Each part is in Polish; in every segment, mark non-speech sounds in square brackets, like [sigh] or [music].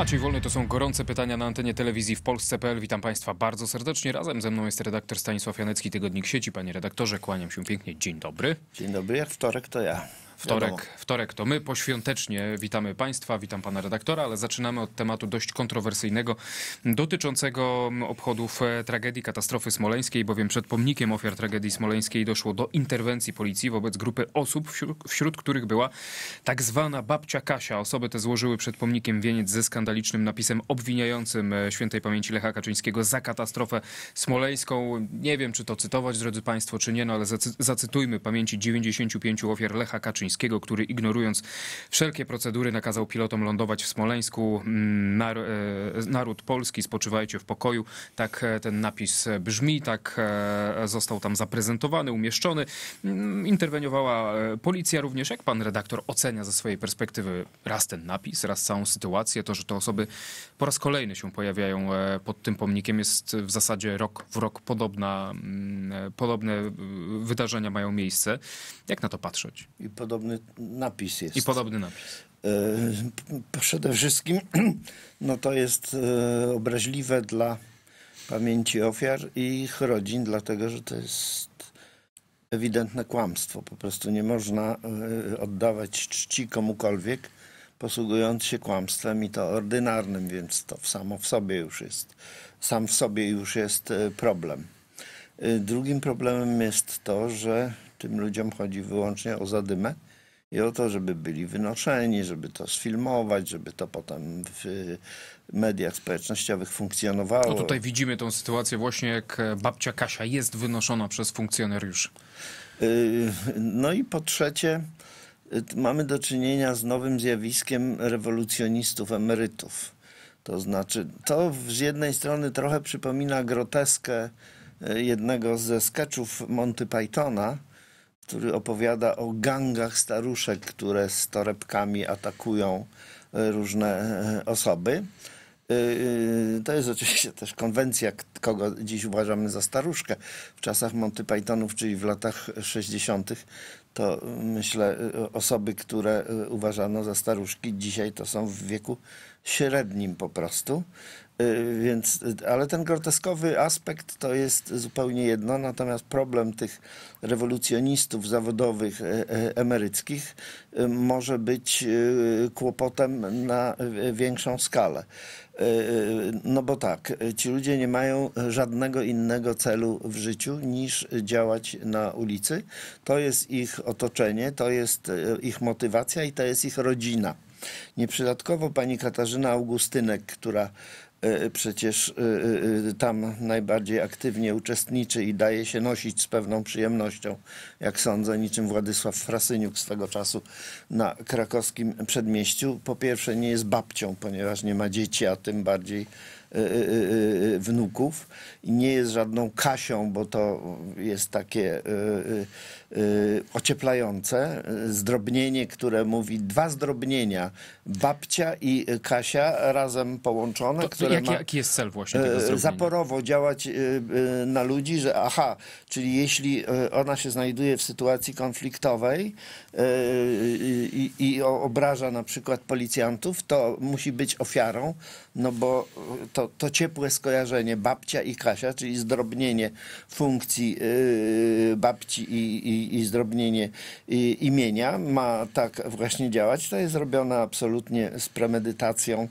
Maciej Wolny, to są gorące pytania na antenie telewizji w Polsce.pl. Witam Państwa bardzo serdecznie. Razem ze mną jest redaktor Stanisław Janecki, Tygodnik Sieci. Panie redaktorze, kłaniam się pięknie. Dzień dobry. Dzień dobry, jak wtorek to ja. Wtorek, wtorek to my poświątecznie witamy Państwa, witam Pana redaktora, ale zaczynamy od tematu dość kontrowersyjnego dotyczącego obchodów e, tragedii katastrofy smoleńskiej, bowiem przed pomnikiem ofiar tragedii smoleńskiej doszło do interwencji policji wobec grupy osób, wśród, wśród których była tak zwana babcia Kasia. Osoby te złożyły przed pomnikiem wieniec ze skandalicznym napisem obwiniającym e, świętej pamięci Lecha Kaczyńskiego za katastrofę smoleńską. Nie wiem, czy to cytować, drodzy Państwo, czy nie, no ale zacytujmy pamięci 95 ofiar Lecha Kaczyńskiego Kaczyńskiego, który ignorując wszelkie procedury nakazał pilotom lądować w Smoleńsku. Mm, Nar, e, naród polski, spoczywajcie w pokoju. Tak e, ten napis brzmi, tak e, został tam zaprezentowany, umieszczony. Mm, interweniowała policja również. Jak pan redaktor ocenia ze swojej perspektywy raz ten napis, raz całą sytuację, to, że te osoby po raz kolejny się pojawiają pod tym pomnikiem, jest w zasadzie rok w rok podobna, mm, podobne wydarzenia mają miejsce. Jak na to patrzeć? I podobny napis jest. I podobny napis. E, przede wszystkim [clears throat] no to jest e, obraźliwe dla pamięci ofiar i ich rodzin, dlatego że to jest ewidentne kłamstwo. Po prostu nie można e, oddawać czci komukolwiek, posługując się kłamstwem i to ordynarnym, więc to samo w sobie już jest, sam w sobie już jest problem. Drugim problemem jest to, że tym ludziom chodzi wyłącznie o zadymę i o to, żeby byli wynoszeni, żeby to sfilmować, żeby to potem w y, mediach społecznościowych funkcjonowało. No tutaj widzimy tą sytuację właśnie, jak e, babcia Kasia jest wynoszona przez funkcjonariuszy. Y, no i po trzecie, y, mamy do czynienia z nowym zjawiskiem rewolucjonistów emerytów. To znaczy, to z jednej strony trochę przypomina groteskę e, jednego ze sketchów Monty Pythona, który opowiada o gangach staruszek, które z torebkami atakują e, różne e, osoby. E, to jest oczywiście też konwencja, kogo dziś uważamy za staruszkę. W czasach Monty Pythonów, czyli w latach 60., to myślę, osoby, które uważano za staruszki, dzisiaj to są w wieku średnim po prostu. Y, więc, y, ale ten groteskowy aspekt to jest zupełnie jedno, natomiast problem tych rewolucjonistów zawodowych e, e, emeryckich y, może być kłopotem na większą skalę. No bo tak, ci ludzie nie mają żadnego innego celu w życiu niż działać na ulicy. To jest ich otoczenie, to jest ich motywacja i to jest ich rodzina. Nieprzydatkowo, pani Katarzyna Augustynek, która E, e, przecież e, tam najbardziej aktywnie uczestniczy i daje się nosić z pewną przyjemnością, jak sądzę, niczym Władysław Frasyniuk swego czasu na krakowskim przedmieściu. Po pierwsze, nie jest babcią, ponieważ nie ma dzieci, a tym bardziej Y, y, y, wnuków i nie jest żadną Kasią, bo to jest takie ocieplające zdrobnienie, które mówi dwa zdrobnienia, babcia i Kasia razem połączone, to, które jaki, ma jaki jest cel właśnie tego zaporowo działać na ludzi, że aha, czyli jeśli ona się znajduje w sytuacji konfliktowej i, i obraża na przykład policjantów, to musi być ofiarą, no bo to to, to ciepłe skojarzenie babcia i Kasia, czyli zdrobnienie funkcji yy, babci i, i, i zdrobnienie yy, imienia ma tak właśnie działać. To jest robione absolutnie z premedytacją.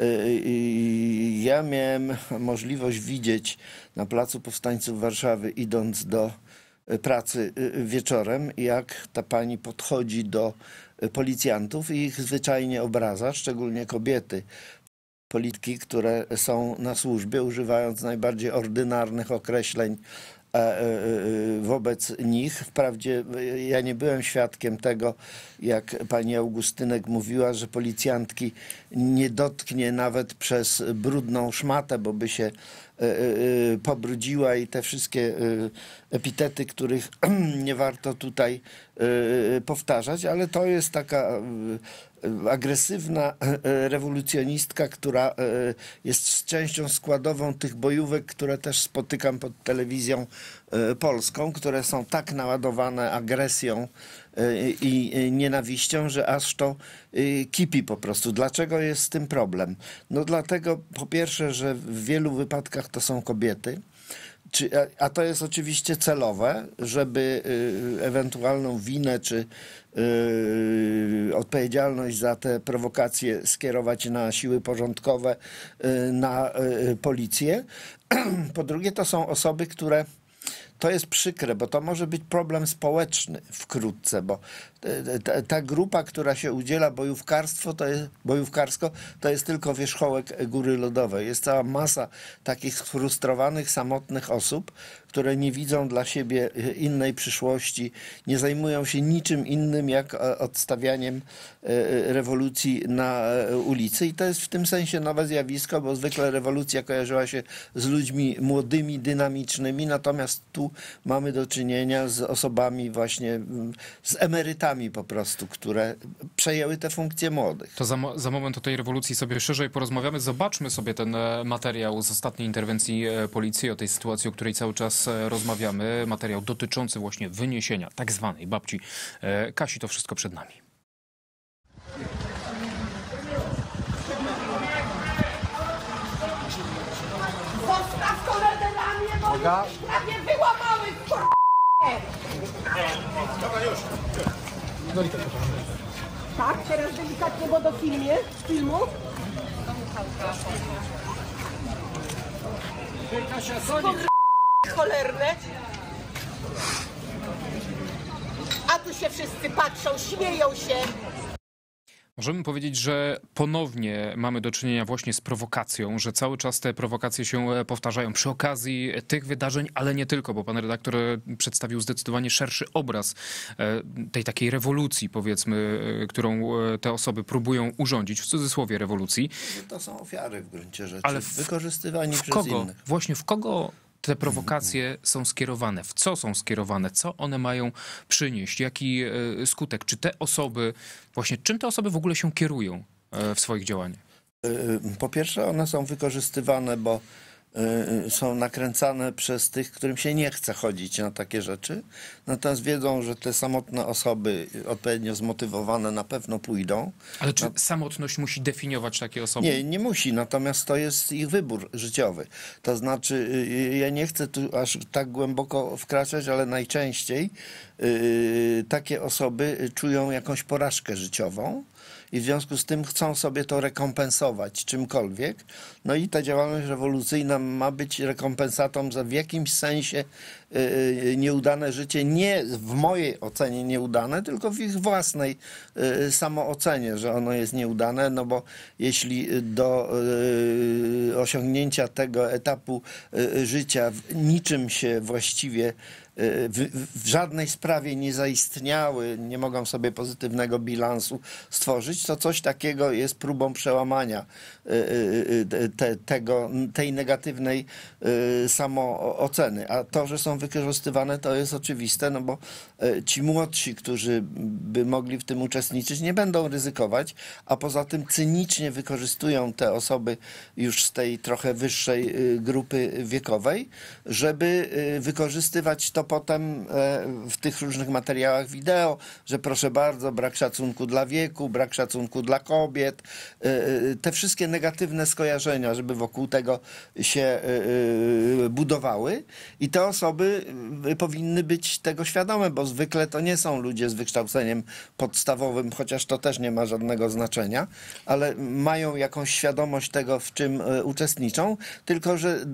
Yy, ja miałem możliwość widzieć na Placu Powstańców Warszawy, idąc do pracy wieczorem, jak ta pani podchodzi do policjantów i ich zwyczajnie obraza, szczególnie kobiety politki, które są na służbie, używając najbardziej ordynarnych określeń e, e, e, wobec nich. Wprawdzie ja nie byłem świadkiem tego, jak pani Augustynek mówiła, że policjantki nie dotknie nawet przez brudną szmatę, bo by się pobrudziła i te wszystkie epitety, których [clears throat] nie warto tutaj powtarzać, ale to jest taka agresywna e, e, rewolucjonistka, która e, jest częścią składową tych bojówek, które też spotykam pod telewizją polską, które są tak naładowane agresją i nienawiścią, że aż to kipi po prostu. Dlaczego jest z tym problem? No dlatego po pierwsze, że w wielu wypadkach to są kobiety. Czy, a to jest oczywiście celowe, żeby ewentualną winę czy odpowiedzialność za te prowokacje skierować na siły porządkowe, y, na y, policję. [clears throat] Po drugie, to są osoby, które to jest przykre, bo to może być problem społeczny wkrótce, bo y, ta, ta grupa, która się udziela bojówkarstwo, to jest, bojówkarsko, to jest tylko wierzchołek góry lodowej. Jest cała masa takich sfrustrowanych, samotnych osób, które nie widzą dla siebie e, innej przyszłości, nie zajmują się niczym innym jak e, odstawianiem e, rewolucji na ulicy. I to jest w tym sensie nowe zjawisko, bo zwykle rewolucja kojarzyła się z ludźmi młodymi, dynamicznymi, natomiast tu mamy do czynienia z osobami właśnie, z emerytami po prostu, które przejęły te funkcje młodych. To za, za moment o tej rewolucji sobie szerzej porozmawiamy. Zobaczmy sobie ten materiał z ostatniej interwencji policji, o tej sytuacji, o której cały czas teraz e, rozmawiamy, materiał dotyczący właśnie wyniesienia tak zwanej babci e, Kasi. To wszystko przed nami. Zostaw koledę na mnie, bo już prawie wyłamały, kur... No tak, teraz delikatnie, bo do filmie, filmu. Kasia, Sonik! cholerne. A tu się wszyscy patrzą, śmieją się. Możemy powiedzieć, że ponownie mamy do czynienia właśnie z prowokacją, że cały czas te prowokacje się e, powtarzają przy okazji tych wydarzeń, ale nie tylko, bo pan redaktor e, przedstawił zdecydowanie szerszy obraz e, tej takiej rewolucji, powiedzmy, którą te osoby próbują urządzić, w cudzysłowie rewolucji. To są ofiary w gruncie rzeczy, ale w, wykorzystywanie w kogo? Innych. Właśnie w kogo te prowokacje są skierowane, w co są skierowane, co one mają przynieść, jaki e, skutek, czy te osoby, właśnie czym te osoby w ogóle się kierują e, w swoich działaniach? E, po pierwsze, one są wykorzystywane, bo Y, y, są nakręcane przez tych, którym się nie chce chodzić na takie rzeczy. Natomiast wiedzą, że te samotne osoby odpowiednio zmotywowane na pewno pójdą. Ale czy samotność musi definiować takie osoby? Nie, nie musi, natomiast to jest ich wybór życiowy. To znaczy, y, ja nie chcę tu aż tak głęboko wkraczać, ale najczęściej takie osoby czują jakąś porażkę życiową i w związku z tym chcą sobie to rekompensować czymkolwiek. No i ta działalność rewolucyjna ma być rekompensatą za w jakimś sensie E, e, nieudane życie, nie w mojej ocenie nieudane, tylko w ich własnej e, samoocenie, że ono jest nieudane, no bo jeśli do osiągnięcia tego etapu życia niczym się właściwie w, w, żadnej sprawie nie zaistniały, nie mogą sobie pozytywnego bilansu stworzyć, to coś takiego jest próbą przełamania te, tego, tej negatywnej samooceny. A to, że są wykorzystywane, to jest oczywiste, no bo E, ci młodsi, którzy by mogli w tym uczestniczyć, nie będą ryzykować, a poza tym cynicznie wykorzystują te osoby już z tej trochę wyższej y, grupy wiekowej, żeby y, wykorzystywać to potem e, w tych różnych materiałach wideo, że proszę bardzo, brak szacunku dla wieku, brak szacunku dla kobiet, y, te wszystkie negatywne skojarzenia, żeby wokół tego się budowały i te osoby powinny być tego świadome, bo zwykle to nie są ludzie z wykształceniem podstawowym, chociaż to też nie ma żadnego znaczenia, ale mają jakąś świadomość tego, w czym e, uczestniczą, tylko że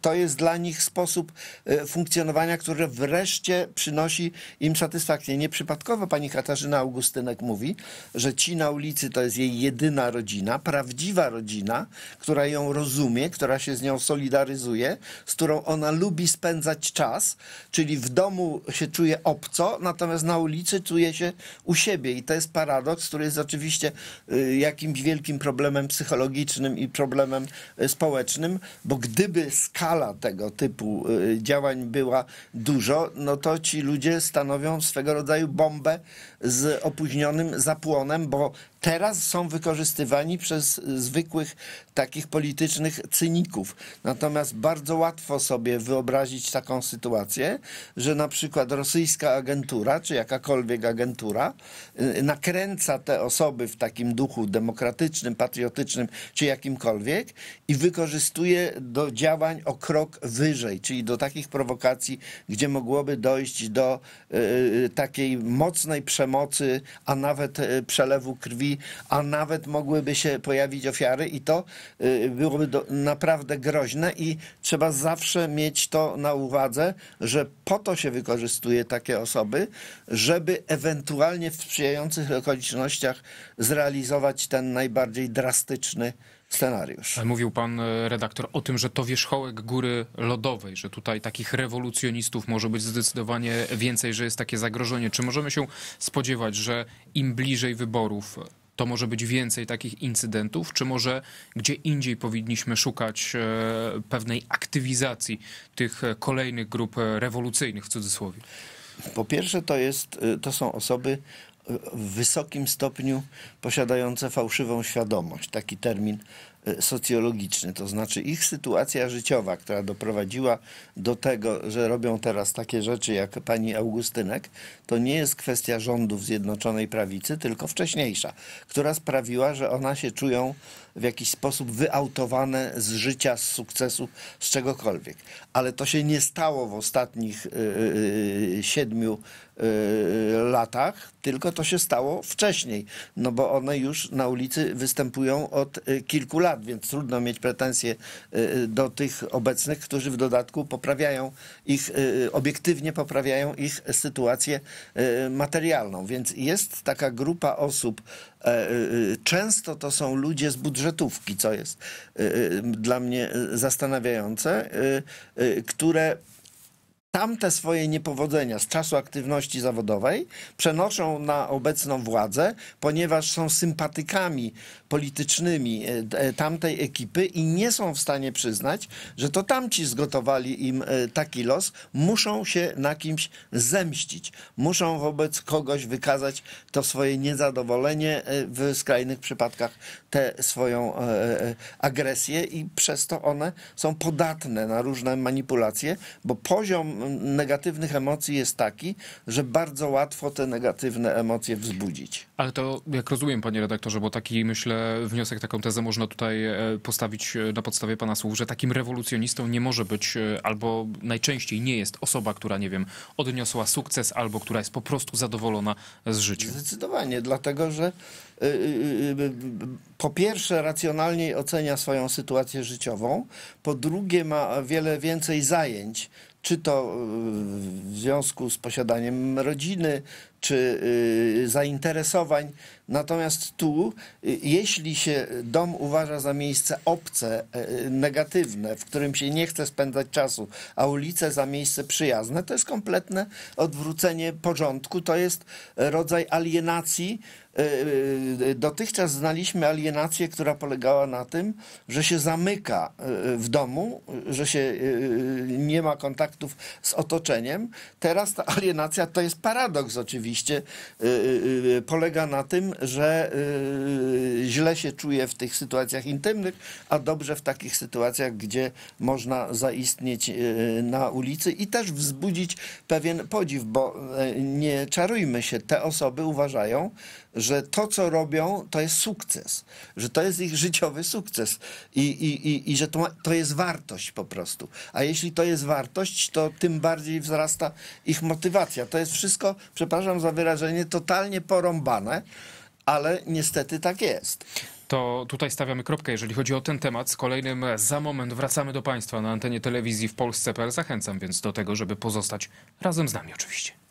to jest dla nich sposób e, funkcjonowania, który wreszcie przynosi im satysfakcję. Nieprzypadkowo pani Katarzyna Augustynek mówi, że ci na ulicy to jest jej jedyna rodzina, prawdziwa rodzina, która ją rozumie, która się z nią solidaryzuje, z którą ona lubi spędzać czas, czyli w domu się czuje obca, co, natomiast na ulicy czuje się u siebie. I to jest paradoks, który jest oczywiście y, jakimś wielkim problemem psychologicznym i problemem y, społecznym, bo gdyby skala tego typu y, działań była dużo, no to ci ludzie stanowią swego rodzaju bombę z opóźnionym zapłonem, bo teraz są wykorzystywani przez zwykłych takich politycznych cyników. Natomiast bardzo łatwo sobie wyobrazić taką sytuację, że na przykład rosyjska agentura, czy jakakolwiek agentura, y, nakręca te osoby w takim duchu demokratycznym, patriotycznym, czy jakimkolwiek i wykorzystuje do działań o krok wyżej, czyli do takich prowokacji, gdzie mogłoby dojść do y, y, takiej mocnej przemocy, a nawet przelewu krwi a nawet mogłyby się pojawić ofiary i to y, byłoby do, naprawdę groźne i trzeba zawsze mieć to na uwadze, że po to się wykorzystuje takie osoby, żeby ewentualnie w sprzyjających okolicznościach zrealizować ten najbardziej drastyczny scenariusz. Mówił pan e, redaktor o tym, że to wierzchołek góry lodowej, że tutaj takich rewolucjonistów może być zdecydowanie więcej, że jest takie zagrożenie. Czy możemy się spodziewać, że im bliżej wyborów, to może być więcej takich incydentów, czy może gdzie indziej powinniśmy szukać e, pewnej aktywizacji tych e, kolejnych grup e, rewolucyjnych w cudzysłowie? Po pierwsze, to, jest, to są osoby w wysokim stopniu posiadające fałszywą świadomość. Taki termin E, socjologiczny, to znaczy ich sytuacja życiowa, która doprowadziła do tego, że robią teraz takie rzeczy jak pani Augustynek, to nie jest kwestia rządów Zjednoczonej Prawicy, tylko wcześniejsza, która sprawiła, że ona się czują w jakiś sposób wyautowane z życia, z sukcesu, z czegokolwiek. Ale to się nie stało w ostatnich e, e, siedmiu latach, tylko to się stało wcześniej, no bo one już na ulicy występują od kilku lat lat, więc trudno mieć pretensje y, y, do tych obecnych, którzy w dodatku poprawiają ich, y, obiektywnie poprawiają ich sytuację materialną. Więc jest taka grupa osób, e, e, Często to są ludzie z budżetówki, co jest dla mnie zastanawiające, które tamte swoje niepowodzenia z czasu aktywności zawodowej przenoszą na obecną władzę, ponieważ są sympatykami politycznymi e, e, tamtej ekipy i nie są w stanie przyznać, że to tamci zgotowali im e, taki los, muszą się na kimś zemścić, muszą wobec kogoś wykazać to swoje niezadowolenie, w skrajnych przypadkach tę swoją agresję i przez to one są podatne na różne manipulacje, bo poziom no, negatywnych emocji jest taki, że bardzo łatwo te negatywne emocje wzbudzić. Ale to, jak rozumiem, panie redaktorze, bo taki, myślę, wniosek, taką tezę można tutaj e, postawić e, na podstawie pana słów, że takim rewolucjonistą nie może być e, albo najczęściej nie jest osoba, która, nie wiem, odniosła sukces albo która jest po prostu zadowolona z życia. Zdecydowanie, dlatego że po pierwsze racjonalniej ocenia swoją sytuację życiową, po drugie ma wiele więcej zajęć czy to y, w związku z posiadaniem rodziny, czy y, zainteresowań. Natomiast tu, y, jeśli się dom uważa za miejsce obce, e, e, negatywne, w którym się nie chce spędzać czasu, a ulice za miejsce przyjazne, to jest kompletne odwrócenie porządku. To jest rodzaj alienacji. E, dotychczas znaliśmy alienację, która polegała na tym, że się zamyka w domu, że się nie ma kontaktów z otoczeniem. Teraz ta alienacja to jest paradoks oczywiście oczywiście y, y, y, polega na tym, że źle się czuje w tych sytuacjach intymnych, a dobrze w takich sytuacjach, gdzie można zaistnieć na ulicy i też wzbudzić pewien podziw, bo e, nie czarujmy się, te osoby uważają, że to, co robią, to jest sukces, że to jest ich życiowy sukces i, i, i, i że to, to jest wartość po prostu. A jeśli to jest wartość, to tym bardziej wzrasta ich motywacja. To jest wszystko, przepraszam za wyrażenie, totalnie porąbane, ale niestety tak jest to tutaj stawiamy kropkę, jeżeli chodzi o ten temat. Z kolejnym za moment wracamy do Państwa na antenie telewizji w Polsce.pl. Zachęcam więc do tego, żeby pozostać razem z nami oczywiście.